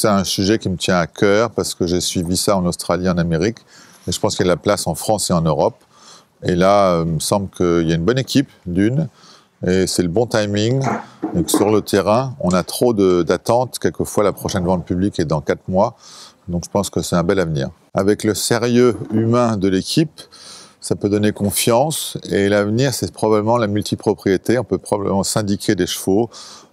c'est un sujet qui me tient à cœur parce que j'ai suivi ça en Australie, en Amérique, et je pense qu'il y a de la place en France et en Europe. Et là, euh, il me semble qu'il y a une bonne équipe, d'une, et c'est le bon timing. donc sur le terrain, on a trop d'attentes. Quelquefois, la prochaine vente publique est dans quatre mois. Donc je pense que c'est un bel avenir. Avec le sérieux humain de l'équipe, ça peut donner confiance. Et l'avenir, c'est probablement la multipropriété. On peut probablement syndiquer des chevaux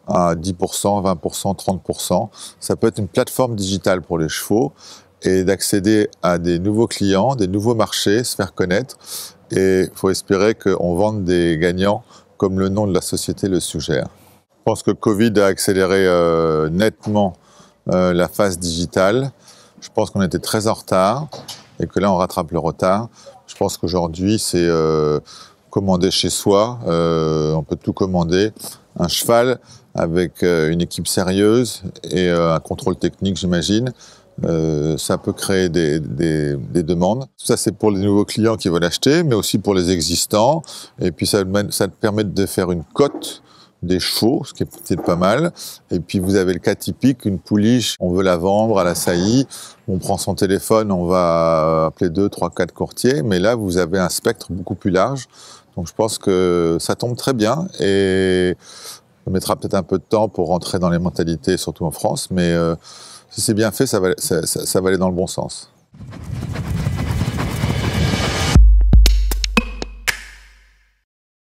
à 10%, 20%, 30%. Ça peut être une plateforme digitale pour les chevaux et d'accéder à des nouveaux clients, des nouveaux marchés, se faire connaître. Et il faut espérer qu'on vende des gagnants comme le nom de la société le suggère. Je pense que Covid a accéléré euh, nettement euh, la phase digitale. Je pense qu'on était très en retard et que là, on rattrape le retard. Je pense qu'aujourd'hui, c'est euh, commander chez soi, euh, on peut tout commander. Un cheval avec euh, une équipe sérieuse et un contrôle technique, j'imagine. ça peut créer des, des, des demandes. Ça, c'est pour les nouveaux clients qui veulent acheter, mais aussi pour les existants. Et puis, ça, ça te permet de faire une cote des chevaux, ce qui est peut-être pas mal. Et puis vous avez le cas typique, une pouliche, on veut la vendre à la saillie, on prend son téléphone, on va appeler deux, trois, quatre courtiers, mais là vous avez un spectre beaucoup plus large. Donc je pense que ça tombe très bien et ça mettra peut-être un peu de temps pour rentrer dans les mentalités, surtout en France, mais euh, si c'est bien fait, ça va, ça va aller dans le bon sens.